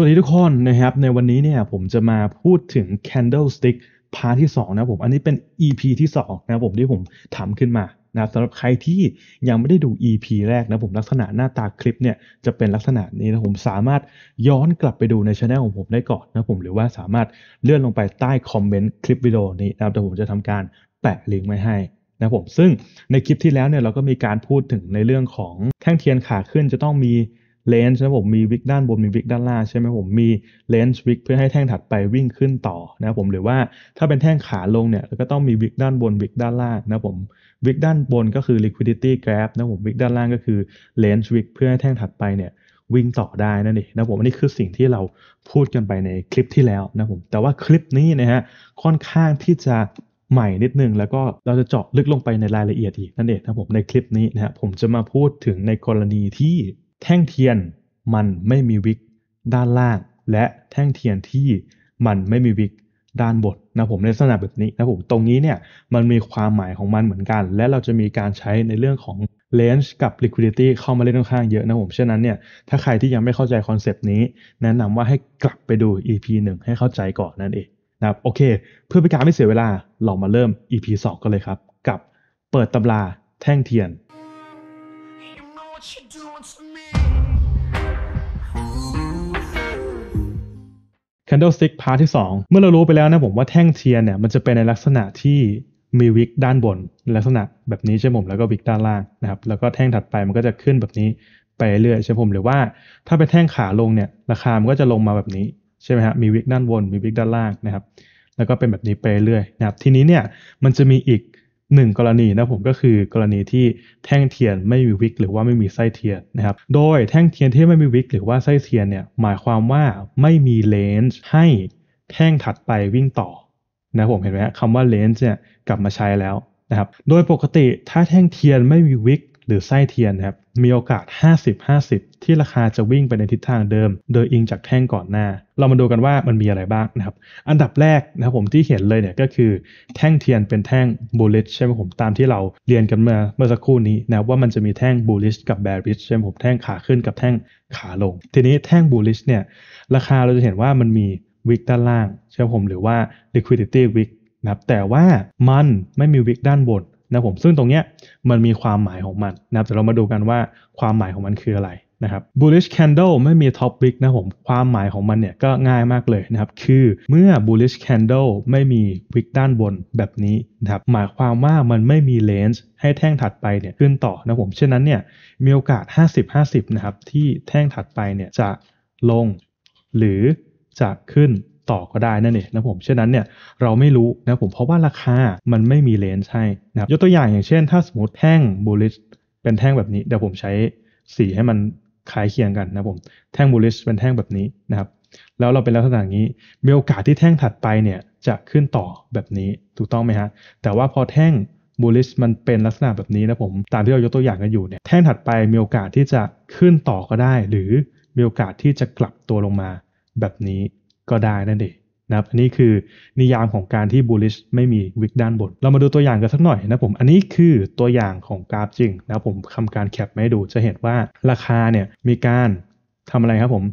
สวัสดีทุกคนนะครับในวันนี้เนี่ยผมจะมาพูดถึง Candlestick พาร์ทที่2นะผม อันนี้เป็น EP ที่2นะผมที่ผมทำขึ้นมานะสำหรับใครที่ยังไม่ได้ดู EP แรกนะผมลักษณะหน้าตาคลิปเนี่ยจะเป็นลักษณะนี้นะผมสามารถย้อนกลับไปดูในช anel ของผมได้ก่อนนะผมหรือว่าสามารถเลื่อนลงไปใต้คอมเมนต์คลิปวิดีโอนี้นะครับแต่ผมจะทำการแปะลิงก์ไว้ให้นะผมซึ่งในคลิปที่แล้วเนี่ยเราก็มีการพูดถึงในเรื่องของแท่งเทียนขาขึ้นจะต้องมีเลนส์นะผมมีวิกด้านบนมีวิกด้านล่างใช่ไหมผมมีเลนส์วิกเพื่อให้แท่งถัดไปวิ่งขึ้นต่อนะผมหรือว่าถ้าเป็นแท่งขาลงเนี่ยก็ต้องมีวิกด้านบนวิกด้านล่างนะผมวิกด้านบนก็คือ liquidity gap นะผมวิกด้านล่างก็คือเลนส์วิกเพื่อให้แท่งถัดไปเนี่ยวิ่งต่อได้นั่นเองนะผมอันนี้คือสิ่งที่เราพูดกันไปในคลิปที่แล้วนะผมแต่ว่าคลิปนี้นะฮะค่อนข้างที่จะใหม่นิดนึงแล้วก็เราจะเจาะลึกลงไปในรายละเอียดอีกนั่นเองนะผมในคลิปนี้นะฮะผมจะมาพูดถึงในกรณีที่แท่งเทียนมันไม่มีวิกด้านล่างและแท่งเทียนที่มันไม่มีวิกด้านบนนะผมในลักษณะแบบนี้นะผมตรงนี้เนี่ยมันมีความหมายของมันเหมือนกัน และเราจะมีการใช้ในเรื่องของเลนส์กับ liquidity เข้ามาเล่นค่อนข้างเยอะนะผมฉะนั้นเนี่ยถ้าใครที่ยังไม่เข้าใจคอนเซป t นี้แนะนำว่าให้กลับไปดู EP 1ให้เข้าใจก่อนนั่นเองนะครับโอเค เพื่อเป็นการไม่เสียเวลาเรามาเริ่ม EP 2กันเลยครับ กับเปิดตำราแท่งเทียน candlestick part ที่2เมื่อเรารู้ไปแล้วนะผมว่าแท่งเทียนเนี่ยมันจะเป็นในลักษณะที่มีวิกด้านบน ลักษณะแบบนี้ใช่ผมแล้วก็วิกด้านล่างนะครับแล้วก็แท่งถัดไปมันก็จะขึ้นแบบนี้ไปเรื่อยใช่ผม หรือว่าถ้าเป็นแท่งขาลงเนี่ยราคามันก็จะลงมาแบบนี้ใช่ไหมฮะมีวิกด้านบนมีวิกด้านล่างนะครับแล้วก็เป็นแบบนี้ไปเรื่อยนะครับทีนี้เนี่ยมันจะมีอีกหนึ่งกรณีนะผมก็คือกรณีที่แท่งเทียนไม่มีวิกหรือว่าไม่มีไส้เทียนนะครับโดยแท่งเทียนที่ไม่มีวิกหรือว่าไส้เทียนเนี่ยหมายความว่าไม่มีเลนส์ให้แท่งถัดไปวิ่งต่อนะผมเห็นไหมคำว่าเลนส์เนี่ยกลับมาใช้แล้วนะครับโดยปกติถ้าแท่งเทียนไม่มีวิกหรือไส้เทียนครับ มีโอกาส 50-50 ที่ราคาจะวิ่งไปในทิศทางเดิม โดยอิงจากแท่งก่อนหน้า เรามาดูกันว่ามันมีอะไรบ้างนะครับ อันดับแรกนะครับผมที่เห็นเลยเนี่ยก็คือแท่งเทียนเป็นแท่งบูลลิชใช่ไหมผมตามที่เราเรียนกันเมื่อเมื่อสักครู่นี้นะว่ามันจะมีแท่งบูลลิชกับแบริชใช่ไหมผมแท่งขาขึ้นกับแท่งขาลง ทีนี้แท่งบูลลิชเนี่ยราคาเราจะเห็นว่ามันมีวิกด้านล่างใช่ไหมผมหรือว่า liquidity wick นะครับแต่ว่ามันไม่มีวิกด้านบนนะผมซึ่งตรงเนี้ยมันมีความหมายของมันนะครับแต่เรามาดูกันว่าความหมายของมันคืออะไรนะครับ bullish candle ไม่มี top wick นะผมความหมายของมันเนี่ยก็ง่ายมากเลยนะครับคือเมื่อ bullish candle ไม่มี wick ด้านบนแบบนี้นะครับหมายความว่ามันไม่มี range ให้แท่งถัดไปเนี่ยขึ้นต่อนะผมเช่นนั้นเนี่ยมีโอกาส 50-50นะครับที่แท่งถัดไปเนี่ยจะลงหรือจะขึ้นต่อก็ได้นั่นเองนะผมฉะนั้นเนี่ย เราไม่รู้นะผม เพราะว่าราคามันไม่มีเลนส์ให้นะครับ ยกตัวอย่างอย่างเช่นถ้าสมมติแท่งบูลิชเป็นแท่งแบบนี้ เดี๋ยวผมใช้สีให้มันคล้ายเคียงกันนะผมแท่งบูลิชเป็นแท่งแบบนี้นะครับ แล้วเราเป็นลักษณะนี้ มีโอกาสที่แท่งถัดไปเนี่ยจะขึ้นต่อแบบนี้ถูกต้องไหมฮะแต่ว่าพอแท่งบูลิชมันเป็นลักษณะแบบนี้นะผมตามที่เรายกตัวอย่างกันอยู่เนี่ยแท่งถัดไปมีโอกาสที่จะขึ้นต่อก็ได้ หรือมีโอกาสที่จะกลับตัวลงมาแบบนี้ก็ได้นั่นเองนะครับอันนี้คือนิยามของการที่ bullish ไม่มีวิกด้านบน เรามาดูตัวอย่างกันสักหน่อยนะผม อันนี้คือตัวอย่างของกราฟจริงนะผมทำการแคปมาให้ดูจะเห็นว่าราคาเนี่ยมีการทำอะไรครับผม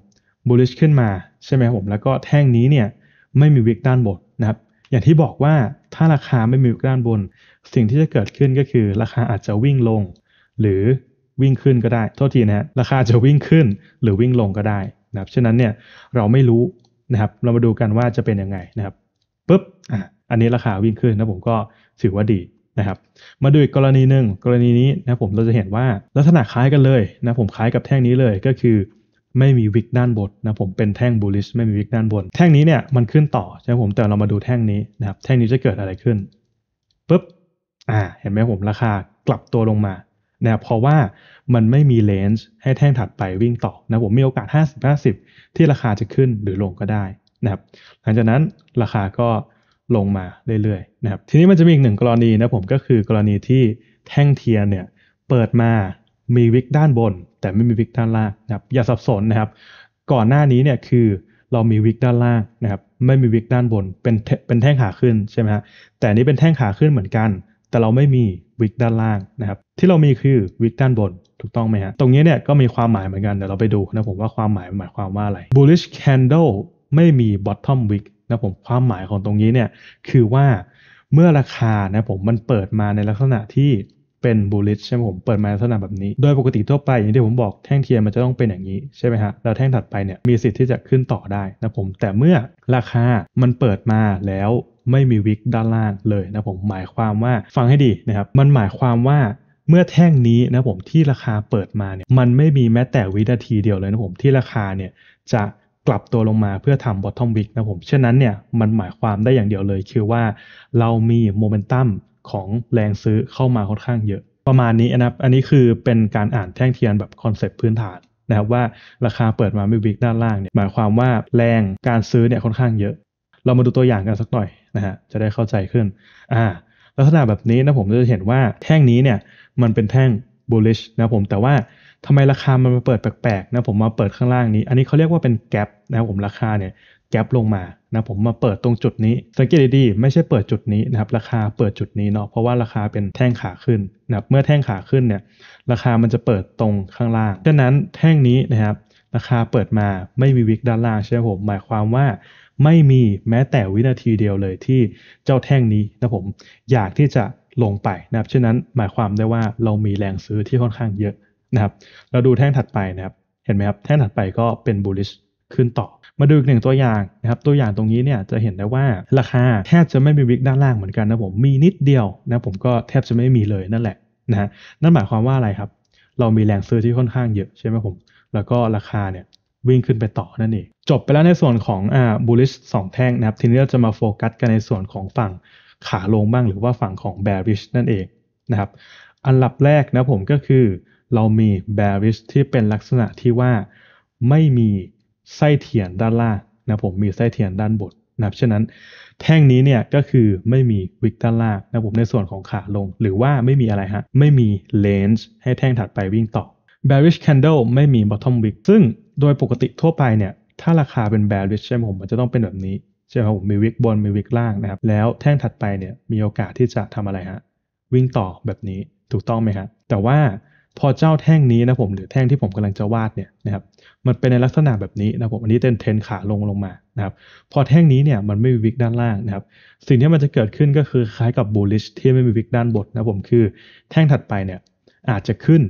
bullish ขึ้นมาใช่ไหมครับผม แล้วก็แท่งนี้เนี่ย ไม่มีวิกด้านบนนะครับ อย่างที่บอกว่าถ้าราคาไม่มีวิกด้านบน สิ่งที่จะเกิดขึ้นก็คือ ราคาอาจจะวิ่งลง หรือวิ่งขึ้นก็ได้ โทษทีนะฮะราคาจะวิ่งขึ้นหรือวิ่งลงก็ได้นะครับฉะนั้นเนี่ยเราไม่รู้นะครับเรามาดูกันว่าจะเป็นยังไงนะครับปุ๊บอ่ะอันนี้ราคาวิ่งขึ้นนะผมก็ถือว่าดีนะครับ มาดูอีกกรณีหนึ่งกรณีนี้นะผมเราจะเห็นว่าลักษณะคล้ายกันเลยนะผมคล้ายกับแท่งนี้เลย ก็คือ ไม่มีวิกด้านบนนะผมเป็นแท่งบูลิชไม่มีวิกด้านบนแท่งนี้เนี่ยมันขึ้นต่อใช่ไหมผมแต่เรามาดูแท่งนี้นะครับ แท่งนี้จะเกิดอะไรขึ้นปุ๊บอ่าเห็นไหมผมราคากลับตัวลงมานะเพราะว่ามันไม่มีเลนส์ให้แท่งถัดไปวิ่งต่อนะผมมีโอกาส 50-50 ที่ราคาจะขึ้นหรือลงก็ได้นะครับหลังจากนั้นราคาก็ลงมาเรื่อยๆนะครับทีนี้มันจะมีอีกหนึ่งกรณีนะผมก็คือกรณีที่แท่งเทียนเนี่ยเปิดมา มีวิกด้านบนแต่ไม่มีวิกด้านล่างนะครับอย่าสับสนนะครับก่อนหน้านี้เนี่ยคือเรามีวิกด้านล่างนะครับไม่มีวิกด้านบนเป็นเป็นแท่งขาขึ้นใช่ไหมฮะแต่นี้เป็นแท่งขาขึ้นเหมือนกันแต่เราไม่มีวิกด้านล่างนะครับ ที่เรามีคือวิกด้านบน ถูกต้องไหมฮะตรงนี้เนี่ยก็มีความหมายเหมือนกัน เดี๋ยวเราไปดูนะผมว่าความหมายหมายความว่าอะไร bullish candle ไม่มี bottom wick นะผมความหมายของตรงนี้เนี่ย คือว่าเมื่อราคานะผมมันเปิดมาในลักษณะที่เป็นบูลลิชใช่ไหมผมเปิดมาลักษณะแบบนี้ โดยปกติทั่วไปอย่างที่ผมบอกแท่งเทียนมันจะต้องเป็นอย่างนี้ใช่ไหมฮะแล้วแท่งถัดไปเนี่ยมีสิทธิ์ที่จะขึ้นต่อได้นะผมแต่เมื่อราคามันเปิดมาแล้วไม่มีวิกด้านล่างเลยนะผมหมายความว่าฟังให้ดีนะครับมันหมายความว่าเมื่อแท่งนี้นะผมที่ราคาเปิดมาเนี่ยมันไม่มีแม้แต่วินาทีเดียวเลยนะผมที่ราคาเนี่ยจะกลับตัวลงมาเพื่อทำ bottom w i กนะผมฉะนั้นเนี่ยมันหมายความได้อย่างเดียวเลยคือว่าเรามีโมเมนตัมของแรงซื้อเข้ามาค่อนข้างเยอะ ประมาณนี้นะครับอันนี้คือเป็นการอ่านแท่งเทียนแบบคอนเซปต์พื้นฐานนะครับว่าราคาเปิดมาไม่บิกด้านล่างเนี่ยหมายความว่าแรงการซื้อเนี่ยค่อนข้างเยอะ เรามาดูตัวอย่างกันสักหน่อยนะฮะจะได้เข้าใจขึ้นอ่าลักษณะแบบนี้นะผมจะเห็นว่าแท่งนี้เนี่ยมันเป็นแท่ง bullish นะผมแต่ว่า ทำไมราคามันมาเปิดแปลกๆนะผมมาเปิดข้างล่างนี้ อันนี้เขาเรียกว่าเป็นแกลบนะผมราคาเนี่ยแกลบลงมานะผมมาเปิดตรงจุดนี้ สังเกตดีๆไม่ใช่เปิดจุดนี้นะครับราคาเปิดจุดนี้เนาะเพราะว่าราคาเป็นแท่งขาขึ้นนะครับเมื่อแท่งขาขึ้นเนี่ยราคามันจะเปิดตรงข้างล่างดังนั้นแท่งนี้นะครับ ราคาเปิดมาไม่มีวิกด้านล่างใช่ไหมผมหมายความว่าไม่มีแม้แต่วินาทีเดียวเลยที่เจ้าแท่งนี้นะผมอยากที่จะลงไปนะครับฉะนั้นหมายความได้ว่าเรามีแรงซื้อที่ค่อนข้างเยอะนะครับเราดูแท่งถัดไปนะครับเห็นไหมครับแท่งถัดไปก็เป็น bullish ขึ้นต่อมาดูอีกหนึ่งตัวอย่างนะครับตัวอย่างตรงนี้เนี่ยจะเห็นได้ว่าราคาแทบจะไม่มีวิกด้านล่างเหมือนกันนะผมมีนิดเดียวนะผมก็แทบจะไม่มีเลยนั่นแหละนะฮะนั่นหมายความว่าอะไรครับ เรามีแรงซื้อที่ค่อนข้างเยอะ ใช่ไหมผม แล้วก็ราคาเนี่ยวิ่งขึ้นไปต่อนั่นเองจบไปแล้วในส่วนของอ่าบูลลิชสองแท่งนะครับ ทีนี้เราจะมาโฟกัสกันในส่วนของฝั่งขาลงบ้างหรือว่าฝั่งของแบริชนั่นเองนะครับอันดับแรกนะผมก็คือเรามีแบริชที่เป็นลักษณะที่ว่าไม่มีไส้เทียนด้านล่างนะผมมีไส้เทียนด้านบนนะครับ ฉะนั้นแท่งนี้เนี่ยก็คือไม่มีวิกด้านล่างนะผมในส่วนของขาลง หรือว่าไม่มีอะไรฮะไม่มีเลนส์ให้แท่งถัดไปวิ่งต่อ bearish candle ไม่มี bottom wick ซึ่งโดยปกติทั่วไปเนี่ย ถ้าราคาเป็น bearish ใช่ไหมผมมันจะต้องเป็นแบบนี้ใช่ไหมผมมีวิกบน มีวิกล่างนะครับ แล้วแท่งถัดไปเนี่ยมีโอกาสที่จะทำอะไรฮะวิ่งต่อแบบนี้ถูกต้องไหมฮะแต่ว่าพอเจ้าแท่งนี้นะ ผม หรือ แท่งที่ผมกำลังจะวาดเนี่ยนะครับมันเป็นในลักษณะแบบนี้นะผมอันนี้เป็นเทนขาลงลงมานะครับพอแท่งนี้เนี่ยมันไม่มีวิกด้านล่างนะครับสิ่งที่มันจะเกิดขึ้นก็คือคล้ายกับบูลลิชที่ไม่มีวิกด้านบนนะผมคือแท่งถัดไปเนี่ยอาจจะขึ้น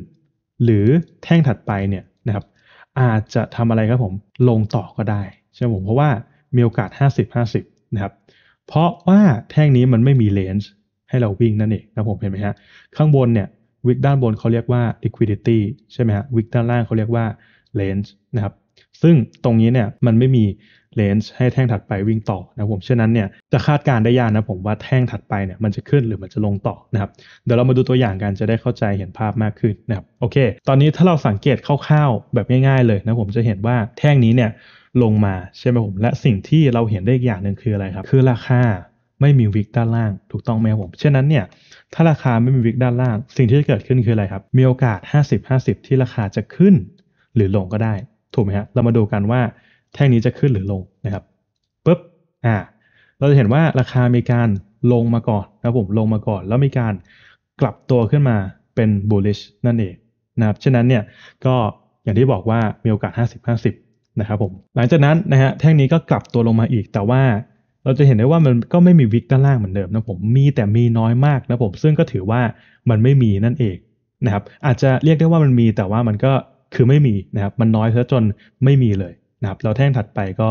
หรือแท่งถัดไปเนี่ยนะครับอาจจะทำอะไรครับผมลงต่อก็ได้ ใช่ไหมผมเพราะว่ามีโอกาส50-50นะครับเพราะว่าแท่งนี้มันไม่มีเลนส์ให้เราวิ่งนั่นเองนะผมเห็นไหมฮะข้างบนเนี่ยวิกด้านบนเขาเรียกว่า liquidity ใช่ไหมฮะ วิกด้านล่างเขาเรียกว่า range นะครับ ซึ่งตรงนี้เนี่ยมันไม่มี r a n g e ให้แท่งถัดไปวิ่งต่อนะผมฉะนั้นเนี่ยจะคาดการได้ยากนะผมว่าแท่งถัดไปเนี่ยมันจะขึ้นหรือมันจะลงต่อนะครับ เดี๋ยวเรามาดูตัวอย่างกันจะได้เข้าใจเห็นภาพมากขึ้นนะครับ โอเค ตอนนี้ถ้าเราสังเกตคร่าวๆแบบง่ายๆ เลยนะผมจะเห็นว่าแท่งนี้เนี่ยลงมาใช่ไหมผม และสิ่งที่เราเห็นได้อีกอย่างหนึ่งคืออะไรครับ คือราคาไม่มีวิกด้านล่าง ถูกต้องไหมครับผมช่นั้นเนี่ยถ้าราคาไม่มีวิกด้านล่าง สิ่งที่จะเกิดขึ้นคืออะไรครับ มีโอกาส 50-50 ที่ราคาจะขึ้น หรือลงก็ได้ ถูกไหมฮะเรามาดูกันว่าแท่งนี้จะขึ้นหรือลงนะครับปุ๊บอ่าเราจะเห็นว่าราคามีการลงมาก่อนนะผมลงมาก่อน แล้วมีการกลับตัวขึ้นมาเป็น bullish นั่นเองนะครับฉะนั้นเนี่ยก็อย่างที่บอกว่ามีโอกาส50-50 นะครับผมหลังจากนั้นนะฮะแท่งนี้ก็กลับตัวลงมาอีกแต่ว่าเราจะเห็นได้ว่ามันก็ไม่มีวิกด้านล่างเหมือนเดิมนะผมมีแต่มีน้อยมากนะผมซึ่งก็ถือว่ามันไม่มีนั่นเองนะครับ อาจจะเรียกได้ว่ามันมีแต่ว่ามันก็คือไม่มีนะครับ มันน้อยซะจนไม่มีเลยนะครับ เราแท่งถัดไปก็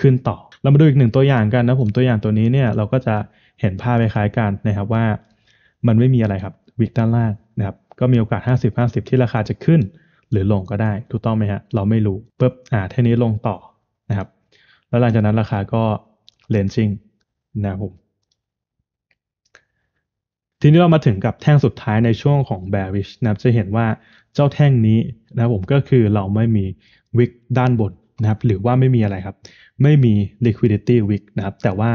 ขึ้นต่อ เรามาดูอีกหนึ่งตัวอย่างกันนะผมตัวอย่างตัวนี้เนี่ย เราก็จะเห็นภาพคล้ายกันนะครับว่า มันไม่มีอะไรครับวิกด้านล่างนะครับก็มีโอกาส 50-50 ที่ราคาจะขึ้น หรือลงก็ได้ ถูกต้องไหมฮะเราไม่รู้ปุ๊บอ่าเท่นี้ลงต่อนะครับ แล้วหลังจากนั้นราคาก็เลนชิงนะครับผมทีนี้เรามาถึงกับแท่งสุดท้ายในช่วงของ bearish นะครับจะเห็นว่าเจ้าแท่งนี้นะครับผมก็คือเราไม่มีวิกด้านบนนะครับ หรือว่าไม่มีอะไรครับ ไม่มี liquidity wick นะครับ แต่ว่า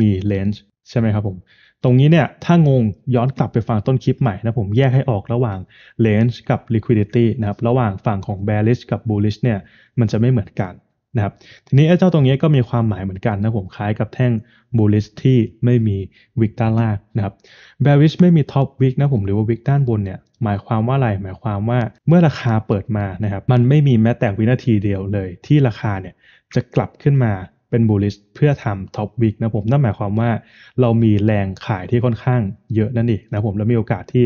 มีเ a n g e ใช่ไหมครับผม ตรงนี้เนี่ย ถ้างงย้อนกลับไปฟังต้นคลิปใหม่นะผม แยกให้ออกระหว่างเ a n g e กับ liquidity นะครับ ระหว่างฝั่งของ bearish กับ bullish เนี่ยมันจะไม่เหมือนกันนะครับทีนี้ไอ้เจ้าตรงนี้ก็มีความหมายเหมือนกันนะผมคล้ายกับแท่งบูลิสที่ไม่มีวิกด้านล่างนะครับแบริชไม่มีท็อปวิกนะผมหรือว่าวิกด้านบนเนี่ยหมายความว่าอะไร หมายความว่าเมื่อราคาเปิดมานะครับมันไม่มีแม้แต่วินาทีเดียวเลยที่ราคาเนี่ยจะกลับขึ้นมาเป็นบูลิสเพื่อทำท็อปวิกนะผมนั่นหมายความว่า เรามีแรงขายที่ค่อนข้างเยอะนั่นเองนะผมแล้วมีโอกาสที่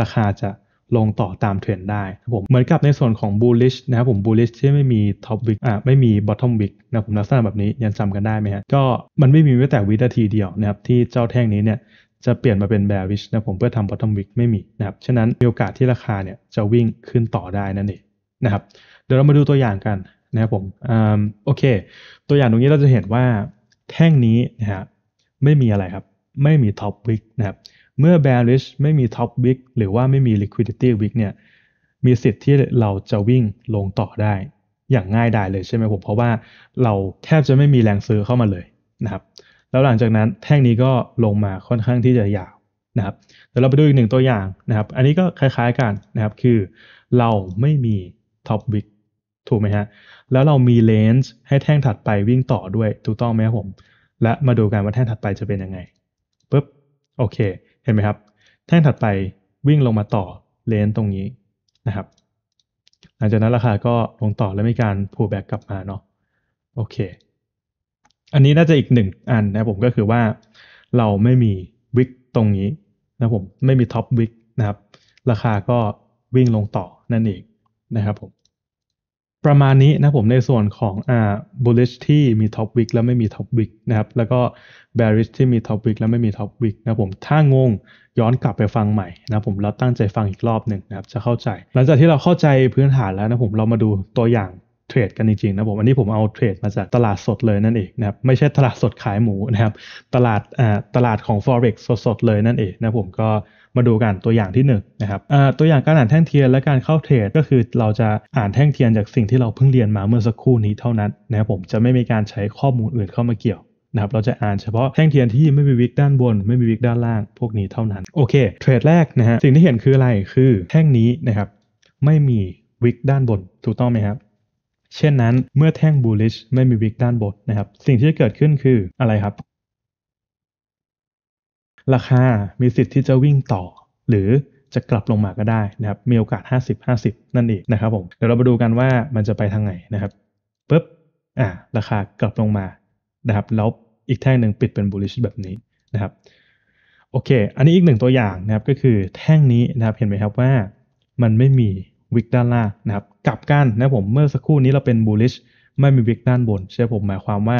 ราคาจะลงต่อตามเทรนได้ครับผมเหมือนกับในส่วนของ bullish นะครับ ผม bullish ที่ไม่มี top wick อ่าไม่มี bottom wick นะผมลักษณะแบบนี้ยังจำกันได้ไหมฮะก็มันไม่มีแม้แต่วินาทีเดียวนะครับที่เจ้าแท่งนี้เนี่ยจะเปลี่ยนมาเป็น bearish นะผมเพื่อทำ bottom wick ไม่มีนะครับฉะนั้นมีโอกาสที่ราคาเนี่ยจะวิ่งขึ้นต่อได้นั่นเองนะครับเดี๋ยวเรามาดูตัวอย่างกันนะครับผมอ่าโอเค ตัวอย่างตรงนี้เราจะเห็นว่า แท่งนี้นะฮะไม่มีอะไรครับ ไม่มีท็อปวิกนะครับเมื่อ bearish ไม่มี top wick หรือว่าไม่มี liquidity wick เนี่ย มีสิทธิ์ที่เราจะวิ่งลงต่อได้ อย่างง่ายดายเลยใช่ไหมผม เพราะว่าเราแทบจะไม่มีแรงซื้อเข้ามาเลยนะครับ แล้วหลังจากนั้นแท่งนี้ก็ลงมาค่อนข้างที่จะยาวนะครับเดี๋ยวเราไปดูอีกหนึ่งตัวอย่างนะครับ อันนี้ก็คล้ายๆกันนะครับ คือเราไม่มี top w i c k ถูกไหมฮะ แล้วเรามี r a n g e ให้แท่งถัดไปวิ่งต่อด้วยถูกต้องไหมครับผม และมาดูกันว่าแท่งถัดไปจะเป็นยังไงปุ๊บโอเคเห็นไหมครับ แท่งถัดไปวิ่งลงมาต่อเลนตรงนี้นะครับ หลังจากนั้นราคาก็ลงต่อแล้วมีการพู l แบกกลับมาเนาะโอเค อันนี้น่าจะอีกหนึ่งอันนะผมก็คือว่าเราไม่มีวิกตรงนี้นะผมไม่มีท็อปวิกนะครับ ราคาก็วิ่งลงต่อ นั่นเองนะครับผมประมาณนี้นะผมในส่วนของอ่า bullish ที่มี top week แล้วไม่มี top week นะครับแล้วก็ bearish ที่มี top week แล้วไม่มี top week นะผมถ้างงย้อนกลับไปฟังใหม่นะผมเราตั้งใจฟังอีกรอบหนึ่งนะครับจะเข้าใจ หลังจากที่เราเข้าใจพื้นฐานแล้วนะผมเรามาดูตัวอย่างเทรดกันจริงๆนะผมอันนี้ผมเอาเทรดมาจากตลาดสดเลยนั่นเองนะครับไม่ใช่ตลาดสดขายหมูนะครับตลาดอ่าตลาดของ forex สดๆ เลยนั่นเองนะผมก็มาดูกันตัวอย่างที่1นนะครับตัวอย่างการอ่านแท่งเทียน และการเข้าเทรดก็คือเราจะอ่านแท่งเทียนจากสิ่งที่เราเพิ่งเรียนมาเมื่อสักครู่นี้เท่านั้นนะครับผมจะไม่มีการใช้ข้อมูลอื่นเข้ามาเกี่ยวนะครับ เราจะอ่านเฉพาะแท่งเทียนที่ไม่มีวิกด้านบนไม่มีวิกด้านล่างพวกนี้เท่านั้นโอเคเทรดแรกนะฮะสิ่งที่เห็นคืออะไรคือแท่งนี้นะครับไม่มีวิกด้านบนถูกต้องไหมครับ เช่นนั้นเมื่อแท่ง bullish ไม่มีวิกด้านบนนะครับ สิ่งที่จะเกิดขึ้นคืออะไรครับราคา มีสิทธิ์ที่จะวิ่งต่อ หรือจะกลับลงมาก็ได้นะครับ มีโอกาส 50-50 นั่นเองนะครับผม เดี๋ยวเรามาดูกันว่ามันจะไปทางไหนนะครับปุ๊บ อ่า ราคากลับลงมา นะครับ แล้วอีกแท่งหนึ่งปิดเป็น bullish แบบนี้นะครับ โอเค อันนี้อีกหนึ่งตัวอย่างนะครับ ก็คือแท่งนี้นะครับ เห็นไหมครับว่ามันไม่มี วิก ด้านล่างนะครับ กลับ กันนะผม เมื่อสักครู่นี้เราเป็น bullish ไม่มีวิก ด้านบนใช่ผม หมายความว่า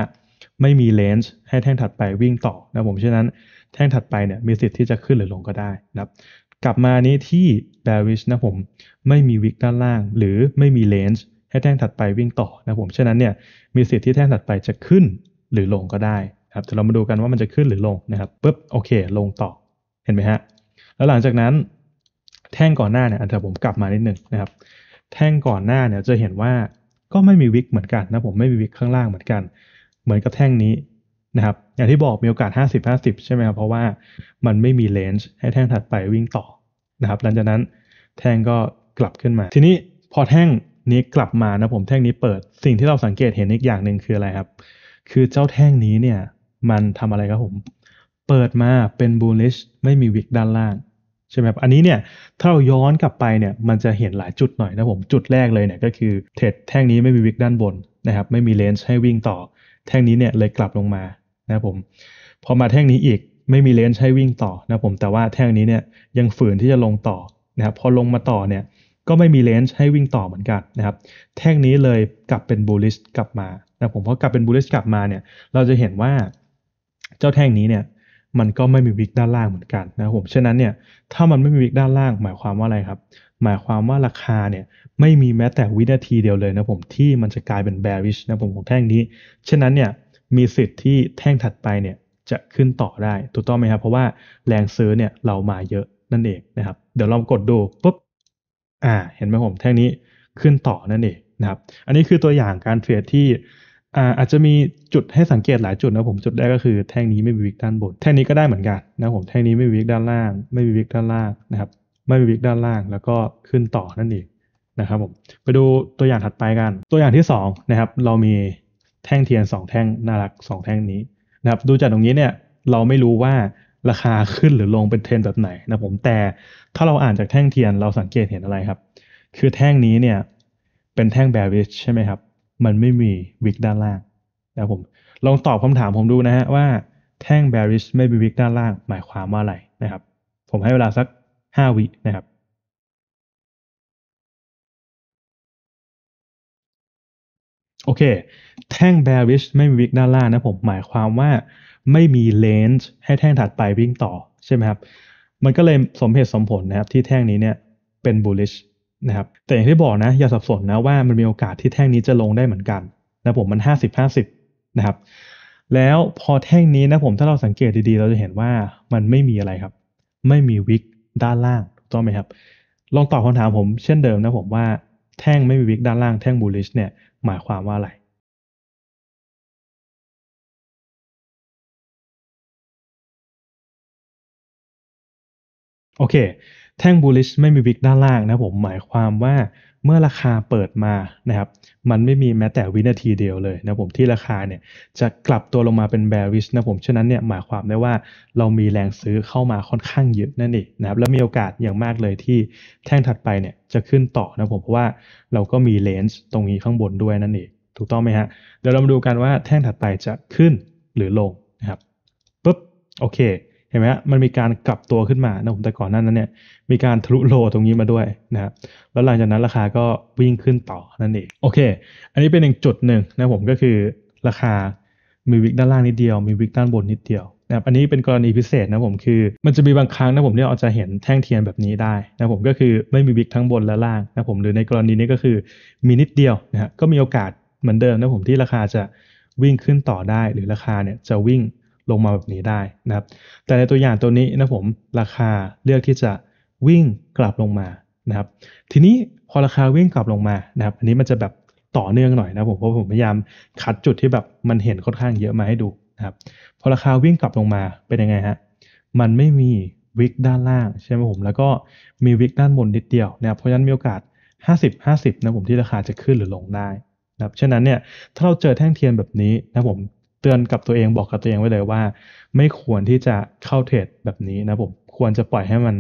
ไม่มีเลนส์ให้แท่งถัดไปวิ่งต่อนะผมฉะนั้นแท่งถัดไปเนี่ยมีสิทธิ์ที่จะขึ้นหรือลงก็ได้นะครับ กลับมานี้ที่ bearish นะผมไม่มีวิกด้านล่าง หรือไม่มี range ให้แท่งถัดไปวิ่งต่อนะผมฉะนั้นเนี่ยมีสิทธิ์ที่แท่งถัดไปจะขึ้นหรือลงก็ได้ครับเดี๋ยวเรามาดูกันว่ามันจะขึ้นหรือลงนะครับปุ๊บโอเค ลงต่อเห็นไหมฮะแล้วหลังจากนั้นแท่งก่อนหน้าเนี่ยอาจอะผมกลับมานิดนึงนะครับแท่งก่อนหน้าเนี่ยจะเห็นว่าก็ไม่มีวิกเหมือนกันนะผมไม่มีวิกข้างล่างเหมือนกัน เหมือนกับแท่งนี้นะครับอย่างที่บอกมีโอกาส 50-50 ใช่ไหมครับเพราะว่ามันไม่มีเลนส์ให้แท่งถัดไปวิ่งต่อนะครับ หลังจากนั้นแท่งก็กลับขึ้นมา ทีนี้พอแท่งนี้กลับมานะผมแท่งนี้เปิดสิ่งที่เราสังเกตเห็นอีกอย่างหนึ่งคืออะไรครับ คือเจ้าแท่งนี้เนี่ยมันทำอะไรครับผม เปิดมาเป็น bullish ไม่มีวิก ด้านล่างใช่ไหมครับ อันนี้เนี่ยถ้าเราย้อนกลับไปเนี่ยมันจะเห็นหลายจุดหน่อยนะผมจุดแรกเลยเนี่ยก็คือเทรดแท่งนี้ไม่มีวิกด้านบนนะครับ ไม่มีเลนส์ให้วิ่งต่อ แท่งนี้เนี่ยเลยกลับลงมานะผม พอมาแท่งนี้อีกไม่มีเลนส์ให้วิ่งต่อนะผม แต่ว่าแท่งนี้เนี่ยยังฝืนที่จะลงต่อนะครับพอลงมาต่อเนี่ยก็ไม่มีเลนส์ให้วิ่งต่อเหมือนกันนะครับแท่งนี้เลยกลับเป็นบูลลิชกลับมานะผมเพราะกลับเป็นบูลลิชกลับมาเนี่ยเราจะเห็นว่าเจ้าแท่งนี้เนี่ยมันก็ไม่มีวิกด้านล่างเหมือนกันนะครับผมฉะนั้นเนี่ยถ้ามันไม่มีวิกด้านล่าง หมายความว่าอะไรครับ หมายความว่าราคาเนี่ยไม่มีแม้แต่วินาทีเดียวเลยนะผมที่มันจะกลายเป็นแบริชนะผมของแท่งนี้ฉะนั้นเนี่ยมีสิทธิ์ที่แท่งถัดไปเนี่ยจะขึ้นต่อได้ถูกต้องไหมครับ เพราะว่าแรงซื้อเนี่ยเรามาเยอะนั่นเองนะครับ เดี๋ยวลองกดดูปุ๊บอ่าเห็นไหมผมแท่งนี้ขึ้นต่อนั่นเองนะครับ อันนี้คือตัวอย่างการเทรดที่อ่าอาจจะมีจุดให้สังเกตหลายจุด นะผมจุดแรกก็คือแท่งนี้ไม่มีวิกด้านบนแท่งนี้ก็ได้เหมือนกันนะผมแท่งนี้ไม่มีวิกด้านล่างไม่มีวิกด้านล่างนะครับ ไม่มีวิกด้านล่าง แล้วก็ขึ้นต่อนั่นเองนะครับผมไปดูตัวอย่างถัดไปกัน ตัวอย่างที่2นะครับ เรามีแท่งเทียน2แท่งน่ารัก2 แท่งนี้นะครับ ดูจากตรงนี้เนี่ยเราไม่รู้ว่าราคาขึ้นหรือลงเป็นเทรนด์แบบไหนนะผมแต่ถ้าเราอ่านจากแท่งเทียนเราสังเกตเห็นอะไรครับ คือแท่งนี้เนี่ยเป็นแท่งแบริชใช่ไหมครับ มันไม่มีวิกด้านล่างนะผมลองตอบคำถามผมดูนะฮะว่าแท่งแบริชไม่มีวิกด้านล่างหมายความว่าอะไรนะครับผมให้เวลาสัก5วินะครับโอเค แท่ง bearish ไม่มีวิกด้านล่างนะผม หมายความว่าไม่มีเลนส์ให้แท่งถัดไปวิ่งต่อ ใช่ไหมครับ มันก็เลยสมเหตุสมผลนะครับ ที่แท่งนี้เนี่ย เป็น bullish นะครับแต่อย่างที่บอกนะ อย่าสับสนนะว่ามันมีโอกาสที่แท่งนี้จะลงได้เหมือนกัน นะผม มัน 50 50 นะครับ แล้วพอแท่งนี้นะผม ถ้าเราสังเกตดี ๆ เราจะเห็นว่ามันไม่มีอะไรครับ ไม่มีวิกด้านล่างถูกต้องไหมครับลองตอบคำถามผมเช่นเดิมนะผมว่าแท่งไม่มีวิกด้านล่างแท่งบูลลิชเนี่ย หมายความว่าอะไร โอเค แท่งบูลลิชไม่มีวิกด้านล่างนะผมหมายความว่าเมื่อราคาเปิดมานะครับ มันไม่มีแม้แต่วินาทีเดียวเลยนะผมที่ราคาเนี่ยจะกลับตัวลงมาเป็น bearish นะผมฉะนั้นเนี่ยหมายความได้ว่าเรามีแรงซื้อเข้ามาค่อนข้างเยอะนั่นเองนะครับแล้วมีโอกาสอย่างมากเลยที่แท่งถัดไปเนี่ยจะขึ้นต่อนะผมเพราะว่าเราก็มีเลนส์ตรงนี้ข้างบนด้วยนั่นเองถูกต้องไหมฮะ เดี๋ยวเรามาดูกันว่าแท่งถัดไปจะขึ้นหรือลงนะครับปุ๊บโอเคห็นไหมฮะมันมีการกลับตัวขึ้นมานะผมแต่ก่อนหน้านั้นเนี่ยมีการทะลุโลตรงนี้มาด้วยนะครับแล้วหลังจากนั้นราคาก็วิ่งขึ้นต่อนั่นเองโอเคอันนี้เป็นหนึ่งจุดหนึ่งนะผมก็คือราคามีวิกด้านล่างนิดเดียวมีวิกด้านบนนิดเดียวนะครับอันนี้เป็นกรณีพิเศษนะผมคือ มันจะมีบางครั้งนะผมที่เราจะเห็นแท่งเทียนแบบนี้ได้นะผมก็คือไม่มีวิกทั้งบนและล่างนะผมหรือในกรณีนี้ก็คือมีนิดเดียวนะฮะก็มีโอกาสเหมือนเดิมนะผมที่ราคาจะวิ่งขึ้นต่อได้หรือราคาเนี่ยจะวิ่งลงมาแบบนี้ได้นะครับแต่ในตัวอย่างตัวนี้นะผมราคาเลือกที่จะวิ่งกลับลงมานะครับทีนี้พอราคาวิ่งกลับลงมานะครับอันนี้มันจะแบบต่อเนื่องหน่อยนะผมเพราะผมพยายามคัดจุดที่แบบมันเห็นค่อนข้างเยอะมาให้ดูนะครับพอราคาวิ่งกลับลงมาเป็นยังไงฮะมันไม่มีวิกด้านล่าง ใช่ไหมผม แล้วก็มีวิกด้านบนนิดเดียวนะครับเพราะฉะนั้นมีโอกาส 50 50นะผมที่ราคาจะขึ้นหรือลงได้นะครับฉะนั้นเนี่ย ถ้าเราเจอแท่งเทียนแบบนี้นะผมเตือนกับตัวเองบอกกับตัวเองไว้เลยว่าไม่ควรที่จะเข้าเทรดแบบนี้นะผม ควรจะปล่อยให้มัน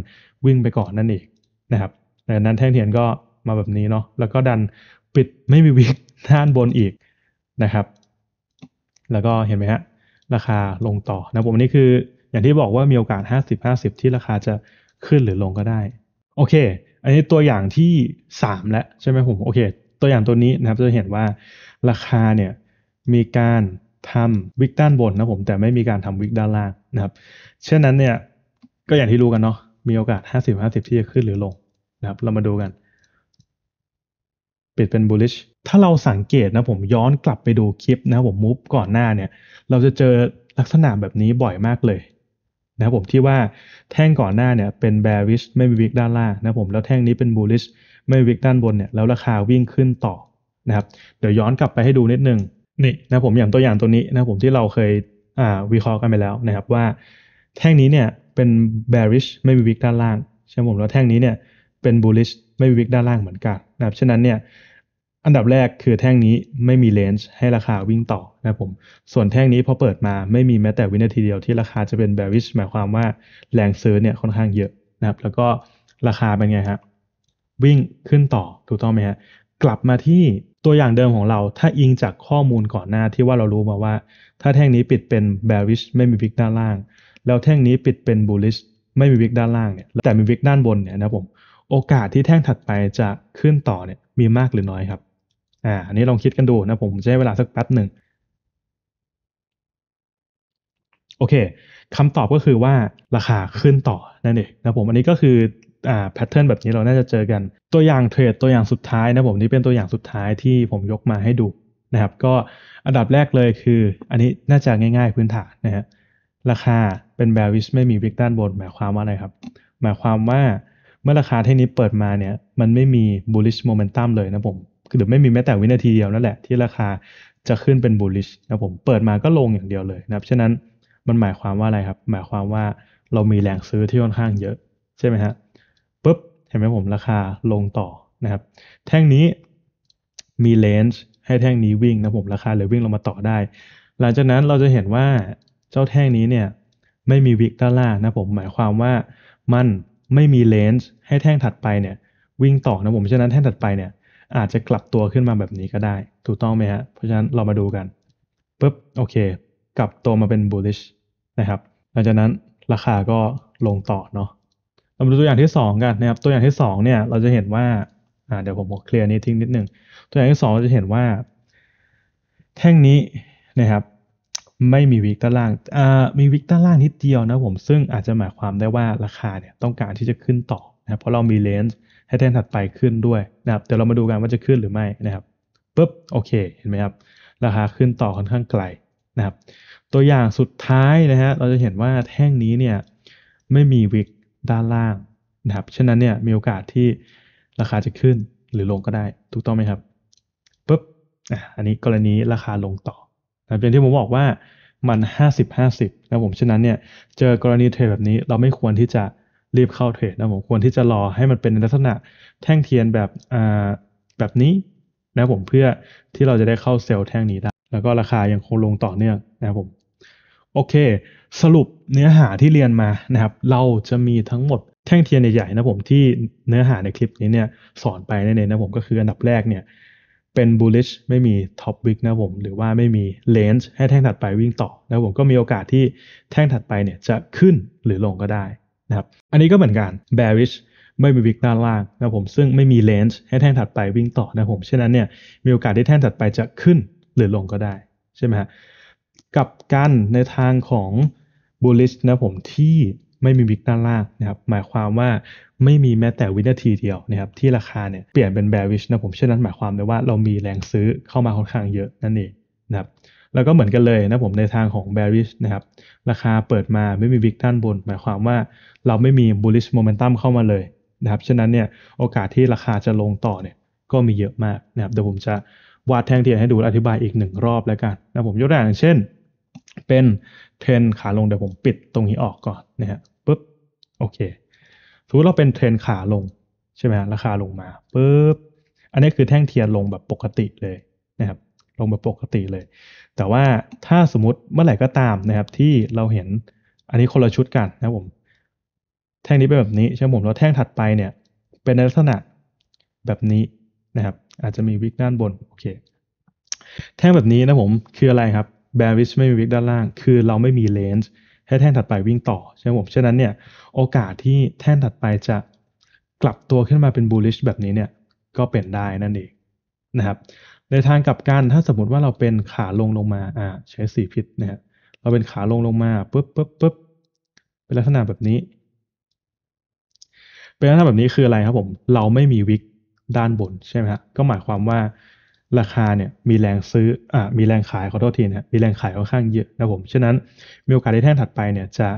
วิ่งไปก่อนนั่นเองนะครับดังนั้นแท่งเทียนก็มาแบบนี้เนาะแล้วก็ดันปิดไม่มีวิกด้านบนอีกนะครับ แล้วก็เห็นไหมฮะราคาลงต่อนะผมอันนี้คืออย่างที่บอกว่ามีโอกาส 50-50 ที่ราคาจะขึ้นหรือลงก็ได้โอเค อันนี้ตัวอย่างที่3แล้วใช่ไหมผมโอเค ตัวอย่างตัวนี้นะครับจะเห็นว่าราคาเนี่ยมีการทำวิกด้านบนนะผมแต่ไม่มีการทำวิกด้านล่างนะครับเช่นนั้นเนี่ยก็อย่างที่รู้กันเนาะมีโอกาส 50-50ที่จะขึ้นหรือลงนะครับ เรามาดูกันปิดเป็น bullish ถ้าเราสังเกตนะผมย้อนกลับไปดูคลิปนะผมมูฟก่อนหน้าเนี่ยเราจะเจอลักษณะแบบนี้บ่อยมากเลยนะครับผมที่ว่าแท่งก่อนหน้าเนี่ยเป็น bearish ไม่มีวิกด้านล่างนะผมแล้วแท่งนี้เป็น bullish ไม่มีวิกด้านบนเนี่ยแล้วราคาวิ่งขึ้นต่อนะครับ เดี๋ยวย้อนกลับไปให้ดูนิดนึงนี่นะผมอย่างตัวอย่างตัวนี้นะผมที่เราเคยอ่าวิเคราะห์กันไปแล้วนะครับว่าแท่งนี้เนี่ยเป็น bearish ไม่มีวิกด้านล่างใช่ไหมผมแล้วแท่งนี้เนี่ยเป็น bullish ไม่มีวิกด้านล่างเหมือนกันนะครับฉะนั้นเนี่ยอันดับแรกคือแท่งนี้ไม่มีเลนจ์ให้ราคาวิ่งต่อนะผมส่วนแท่งนี้พอเปิดมาไม่มีแม้แต่วินาทีเดียวที่ราคาจะเป็น bearish หมายความว่าแรงซื้อเนี่ยค่อนข้างเยอะนะครับแล้วก็ราคาเป็นไงฮะวิ่งขึ้นต่อถูกต้องไหมฮะกลับมาที่ตัวอย่างเดิมของเราถ้าอิงจากข้อมูลก่อนหน้าที่ว่าเรารู้มาว่า ถ้าแท่งนี้ปิดเป็น bearish ไม่มีวิกด้านล่าง แล้วแท่งนี้ปิดเป็น bullish ไม่มีวิกด้านล่างเนี่ยแต่มีวิกด้านบนเนี่ยนะผมโอกาสที่แท่งถัดไปจะขึ้นต่อเนี่ยมีมากหรือน้อยครับอ่าอันนี้ลองคิดกันดูนะผมใช้เวลาสักแป๊บหนึ่งโอเคคำตอบก็คือว่าราคาขึ้นต่อนั่นเองนะผมอันนี้ก็คืออ่าแพทเทิร์นแบบนี้เราน่าจะเจอกัน ตัวอย่างเทรดตัวอย่างสุดท้ายนะผมนี่เป็นตัวอย่างสุดท้ายที่ผมยกมาให้ดูนะครับ ก็อันดับแรกเลยคืออันนี้น่าจะง่ายๆพื้นฐานนะฮะราคาเป็น bearish ไม่มีวิกด้านบนหมายความว่าอะไรครับ หมายความว่าเมื่อราคาเท่นี้เปิดมาเนี่ยมันไม่มี bullish momentum เลยนะผมหรือไม่มีแม้แต่วินาทีเดียวนั่นแหละ ที่ราคาจะขึ้นเป็น bullish นะผม เปิดมาก็ลงอย่างเดียวเลยนะครับ ฉะนั้นมันหมายความว่าอะไรครับ หมายความว่าเรามีแรงซื้อที่ค่อนข้างเยอะใช่ไหมฮะเห็นไหมผมราคาลงต่อนะครับ แท่งนี้มีเลนส์ให้แท่งนี้วิ่งนะผมราคาเลยวิ่งลงมาต่อได้ หลังจากนั้นเราจะเห็นว่าเจ้าแท่งนี้เนี่ยไม่มีวิกด้านล่างนะผมหมายความว่ามันไม่มีเลนส์ให้แท่งถัดไปเนี่ย วิ่งต่อนะผมฉะนั้นแท่งถัดไปเนี่ยอาจจะกลับตัวขึ้นมาแบบนี้ก็ได้ ถูกต้องไหมฮะเพราะฉะนั้นเรามาดูกันปุ๊บโอเคกลับตัวมาเป็น bullish นะครับหลังจากนั้นราคาก็ลงต่อเนาะเรามาดูตัวอย่างที่ 2 กันนะครับ ตัวอย่างที่ 2เนี่ยเราจะเห็นว่าอ่า เดี๋ยวผมเคลียร์นี้ทิ้งนิดนึงตัวอย่างที่ 2 เราจะเห็นว่า แท่งนี้นะครับ ไม่มีวิกด้านล่างอ่ามีวิกด้านล่างนิดเดียวนะผม ซึ่งอาจจะหมายความได้ว่าราคาเนี่ยต้องการที่จะขึ้นต่อนะ เพราะเรามีเลนส์ให้แท่งถัดไปขึ้นด้วยนะครับ เดี๋ยวเรามาดูกันว่าจะขึ้นหรือไม่นะครับปุ๊บโอเค เห็นไหมครับ ราคาขึ้นต่อค่อนข้างไกลนะครับ ตัวอย่างสุดท้ายนะฮะเราจะเห็นว่าแท่งนี้เนี่ยไม่มีวิกด้านล่างนะครับฉะนั้นเนี่ยมีโอกาสที่ราคาจะขึ้นหรือลงก็ได้ถูกต้องไหมครับปุ๊บอันนี้กรณีราคาลงต่อนะเป็นที่ผมบอกว่ามัน 50 50นะผมฉะนั้นเนี่ยเจอกรณีเทรดแบบนี้เราไม่ควรที่จะรีบเข้าเทรดนะผมควรที่จะรอให้มันเป็นลักษณะแท่งเทียนแบบอ่าแบบนี้นะผมเพื่อที่เราจะได้เข้าเซลล์แท่งนี้ได้แล้วก็ราคายังคงลงต่อเนื่องนะผมโอเค สรุปเนื้อหาที่เรียนมานะครับ เราจะมีทั้งหมดแท่งเทียนใหญ่ๆนะผมที่เนื้อหาในคลิปนี้เนี่ยสอนไปนั่นเองนะผมก็คืออันดับแรกเนี่ยเป็น bullish ไม่มี top wick นะผมหรือว่าไม่มี range ให้แท่งถัดไปวิ่งต่อนะผมก็มีโอกาสที่แท่งถัดไปเนี่ยจะขึ้นหรือลงก็ได้นะครับ อันนี้ก็เหมือนกัน bearish ไม่มีวิกด้านล่างนะผม ซึ่งไม่มีเลนส์ให้แท่งถัดไปวิ่งต่อนะผมฉะนั้นเนี่ยมีโอกาสที่แท่งถัดไปจะขึ้นหรือลงก็ได้ใช่ไหมฮะกับกันในทางของ bullish นะผมที่ไม่มีวิกด้านล่างนะครับหมายความว่าไม่มีแม้แต่วินาทีเดียวนะครับที่ราคาเนี่ยเปลี่ยนเป็น bearish นะผมเช่นนั้นหมายความเลยว่าเรามีแรงซื้อเข้ามาค่อนข้างเยอะนั่นเองนะครับแล้วก็เหมือนกันเลยนะผมในทางของ bearish นะครับราคาเปิดมาไม่มีวิกด้านบนหมายความว่าเราไม่มี bullish momentum เข้ามาเลยนะครับฉะนั้นเนี่ยโอกาสที่ราคาจะลงต่อเนี่ยก็มีเยอะมากนะครับเดี๋ยวผมจะวาดแท่งเทียนให้ดูอธิบายอีกหนึ่งรอบแล้วกันนะผมยกตัวอย่างเช่นเป็นเทรนขาลงเดี๋ยวผมปิดตรงนี้ออกก่อนนะฮะปุ๊บโอเคสมมติเราเป็นเทรนขาลงใช่ไหมฮะราคาลงมาปุ๊บอันนี้คือแท่งเทียนลงแบบปกติเลยนะครับ ลงแบบปกติเลย แต่ว่าถ้าสมมติเมื่อไหร่ ก็ตามนะครับ ที่เราเห็นอันนี้คนละชุดกันนะผมแท่งนี้เป็นแบบนี้ใช่ไหมผมแล้วแท่งถัดไปเนี่ย เป็นในลักษณะแบบนี้นะครับ อาจจะมีวิกด้านบนโอเค แท่งแบบนี้นะผมคืออะไรครับแบนด์วิดไม่มีวิกด้านล่าง คือเราไม่มีเลนส์ให้แท่นถัดไปวิ่งต่อ ใช่ไหมผมฉะนั้นเนี่ย โอกาสที่แท่นถัดไปจะกลับตัวขึ้นมาเป็นบูลลิชแบบนี้เนี่ย ก็เป็นได้นั่นเองนะครับ ในทางกลับกัน ถ้าสมมติว่าเราเป็นขาลงลงมา อ่า ใช้สีพิษนะฮะเราเป็นขาลงลงมาปุ๊บปุ๊บปุ๊บเป็นลักษณะแบบนี้ เป็นลักษณะแบบนี้คืออะไรครับผมเราไม่มีวิกด้านบนใช่ไหมฮะก็หมายความว่าราคาเนี่ยมีแรงซื้ออ่ามีแรงขายขอโทษทีนะมีแรงขายค่อนข้างเยอะนะผมฉะนั้นมีโอกาสในแท่งถัดไปเนี่ยจะ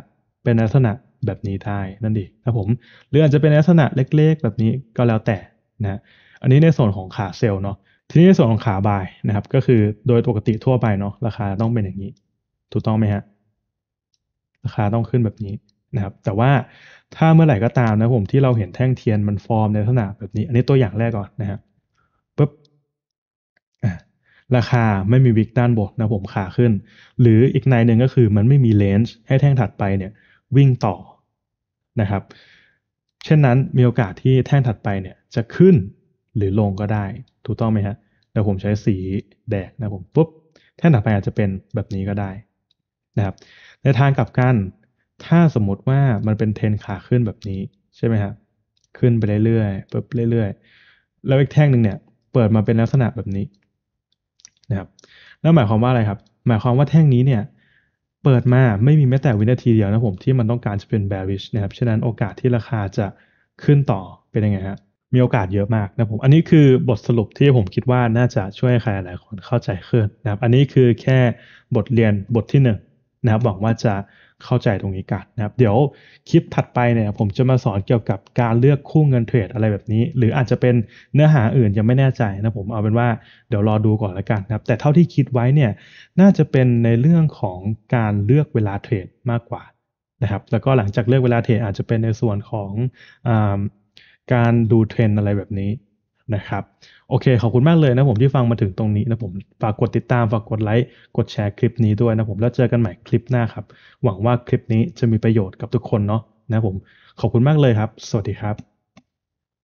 เป็นลักษณะแบบนี้ได้นั่นดีนะผมหรืออาจจะเป็นลักษณะเล็ก ๆแบบนี้ก็แล้วแต่นะอันนี้ในส่วนของขาเซลล์เนาะทีนี้ในส่วนของขาบายนะครับ ก็คือโดยปกติทั่วไปเนาะราคาต้องเป็นอย่างนี้ ถูกต้องไหมฮะราคาต้องขึ้นแบบนี้นะครับ แต่ว่าถ้าเมื่อไหร่ก็ตามนะผม ที่เราเห็นแท่งเทียนมันฟอร์มในลักษณะแบบนี้ อันนี้ตัวอย่างแรกก่อนนะครับราคาไม่มีวิกด้านบกนะผมขาขึ้น หรืออีกในหนึ่งก็คือมันไม่มีเลนส์ให้แท่งถัดไปเนี่ยวิ่งต่อนะครับ เช่นนั้นมีโอกาสที่แท่งถัดไปเนี่ยจะขึ้นหรือลงก็ได้ ถูกต้องไหมฮะเดี๋ยวผมใช้สีแดงนะผมปุ๊บแท่งถัดไปอาจจะเป็นแบบนี้ก็ได้นะครับในทางกลับกัน ถ้าสมมติว่ามันเป็นเทนขาขึ้นแบบนี้ใช่ไหมครับขึ้นไปเรื่อยๆปุ๊บเรื่อยๆแล้วอีกแท่งหนึ่งเนี่ยเปิดมาเป็นลักษณะแบบนี้นะครับแล้วหมายความว่าอะไรครับ หมายความว่าแท่งนี้เนี่ย เปิดมาไม่มีแม้แต่วินาทีเดียวนะผมที่มันต้องการจะเป็น bearish นะครับฉะนั้นโอกาสที่ราคาจะขึ้นต่อเป็นยังไงฮะมีโอกาสเยอะมากนะผมอันนี้คือบทสรุปที่ผมคิดว่าน่าจะช่วยใครหลายคนเข้าใจขึ้นนะครับ อันนี้คือแค่บทเรียนบทที่1นนะครับหวังว่าจะเข้าใจตรงนี้กันนะครับ เดี๋ยวคลิปถัดไปเนี่ยผมจะมาสอนเกี่ยวกับการเลือกคู่เงินเทรดอะไรแบบนี้ หรืออาจจะเป็นเนื้อหาอื่นยังไม่แน่ใจนะผมเอาเป็นว่าเดี๋ยวรอดูก่อนละกันนะครับ แต่เท่าที่คิดไว้เนี่ยน่าจะเป็นในเรื่องของการเลือกเวลาเทรดมากกว่านะครับ แล้วก็หลังจากเลือกเวลาเทรดอาจจะเป็นในส่วนของอการดูเทรนอะไรแบบนี้นะครับโอเคขอบคุณมากเลยนะผมที่ฟังมาถึงตรงนี้นะผมฝากกดติดตามฝากกดไลค์กดแชร์คลิปนี้ด้วยนะผมแล้วเจอกันใหม่คลิปหน้าครับ หวังว่าคลิปนี้จะมีประโยชน์กับทุกคนเนาะนะผมขอบคุณมากเลยครับ สวัสดีครับ